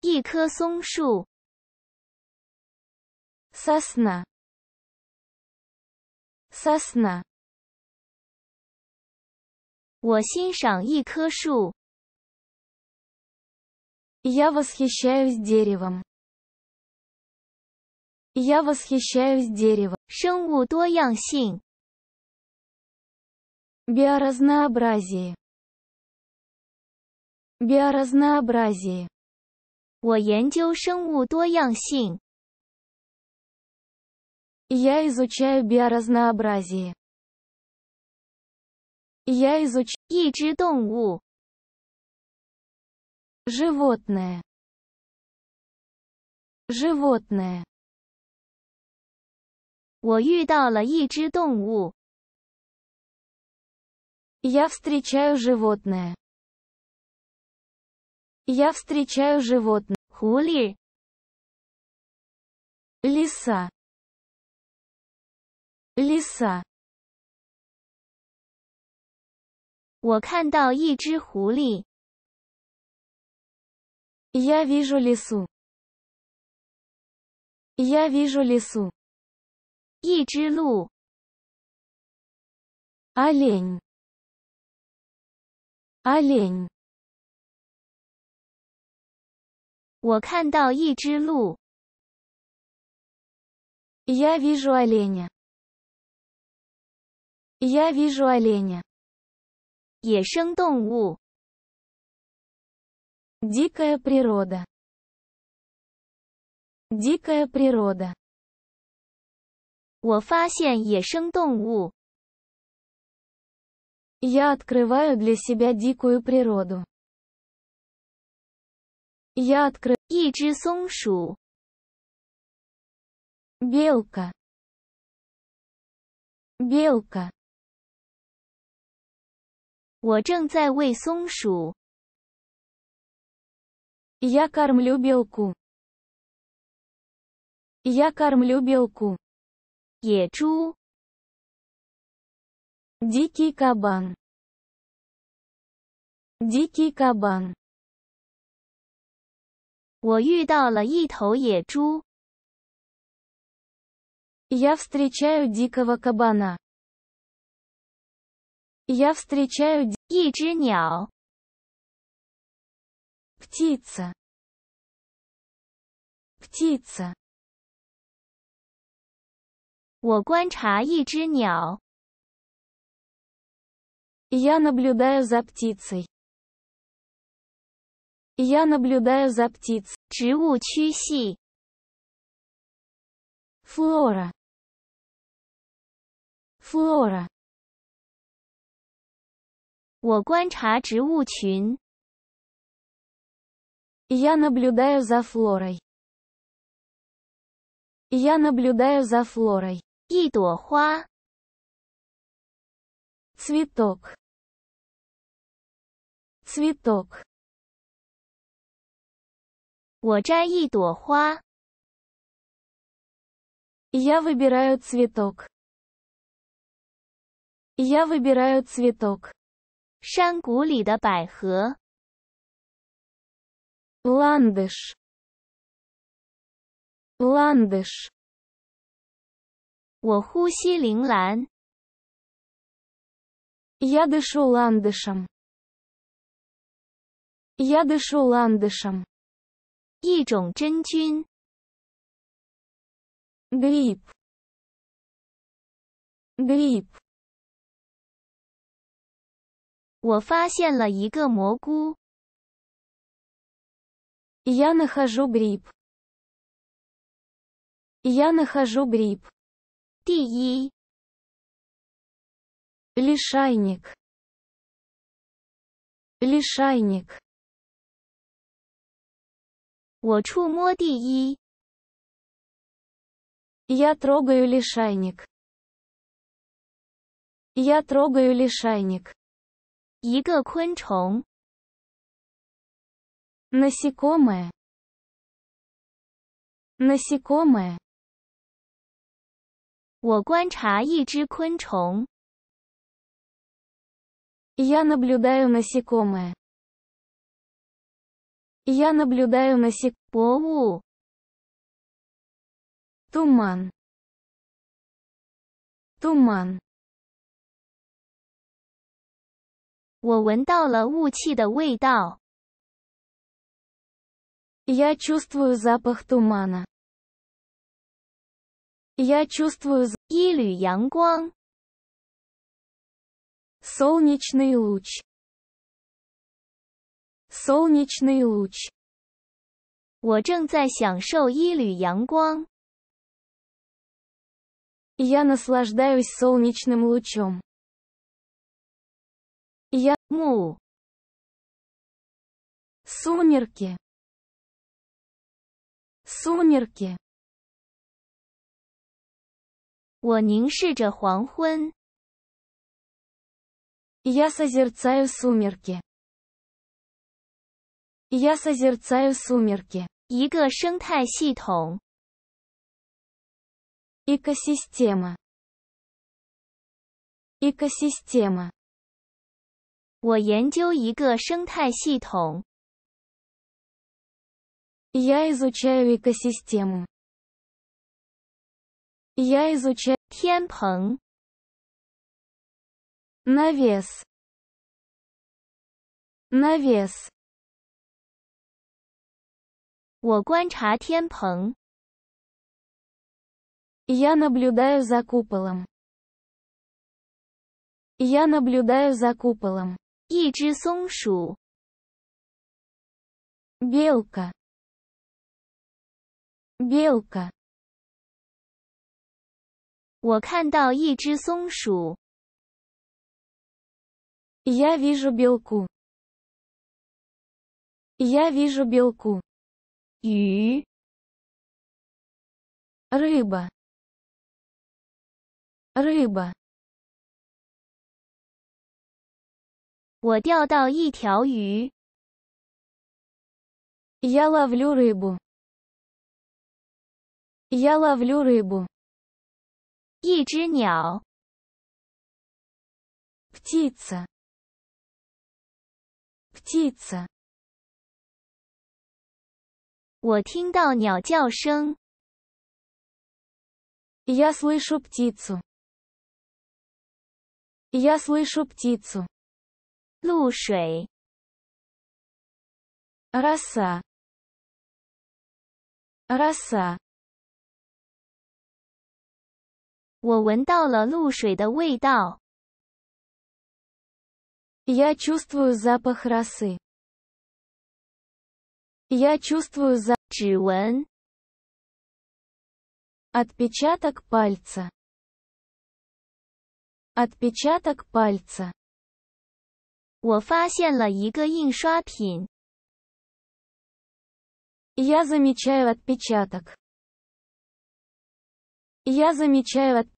一棵松树，сосна, сосна。我欣赏一棵树，я восхищаюсь деревом, я восхищаюсь деревом. деревом。生物多样性，биоразнообразие, биоразнообразие。我研究生物多样性. Я изучаю биоразнообразие. Я изучаю 一只动物 животное животное я встречаю животное я встречаю животных. Хули? Лиса. Лиса. Я вижу лису. Я вижу лису. Олень. Олень. 我看到一只鹿。Я вижу оленя. Я вижу оленя. 野生动物。Дикая природа. Дикая природа. 我发现野生动物。Я открываю для себя дикую природу. Я открыл. И Белка. Белка. Я кормлю белку. Я кормлю белку. 野猪 Дикий кабан. Дикий кабан. 我遇到了一头野猪。Я встречаю дикого кабана. Я встречаю 一只鸟 птица. Птица. Я наблюдаю за птицей. Я наблюдаю за птиц. Чиу Чиси. Флора. Флора. 我观察植物群. Я наблюдаю за флорой. Я наблюдаю за флорой. 一朵花. Цветок. Цветок. 我摘一朵花。Я выбираю цветок. Я выбираю цветок. 山谷里的百合。Ландыш. Ландыш. 我呼吸铃兰。Я дышу ландышем. Я дышу ландышем. 一种真菌。гриб, гриб。我发现了一个蘑菇。Я нахожу гриб. Я нахожу гриб. 第一 лишайник, лишайник. 我触摸第一。Я трогаю лишайник. Я трогаю лишайник. 一个昆虫. Насекомое. Насекомое. Я наблюдаю насекомое. Я наблюдаю на Туман. Туман. Туман. Я чувствую запах тумана. Я чувствую Солнечный луч. Солнечный луч. 我正在享受一缕阳光。Я наслаждаюсь солнечным лучом. Я му. Сумерки. Сумерки. 我凝视着黄昏。Я созерцаю сумерки. Я созерцаю сумерки. 一个生态系统 экосистема экосистема я изучаю экосистему я изучаю 天棚 навес навес 我观察天棚. Я наблюдаю за куполом. Я наблюдаю за куполом. 一只松鼠. Белка. Белка. Я вижу белку. Я вижу белку и рыба рыба 我钓到一条鱼。Я ловлю рыбу. Я ловлю рыбу. 一只鸟。Птица. Птица. 我听到鸟叫声。Я слышу птицу. Я слышу птицу. Лужай. Расса. Расса. 我闻到了露水的味道。Я чувствую запах рассы. Я чувствую за Чилен. Отпечаток пальца. Отпечаток пальца. Я замечаю отпечаток. Я замечаю от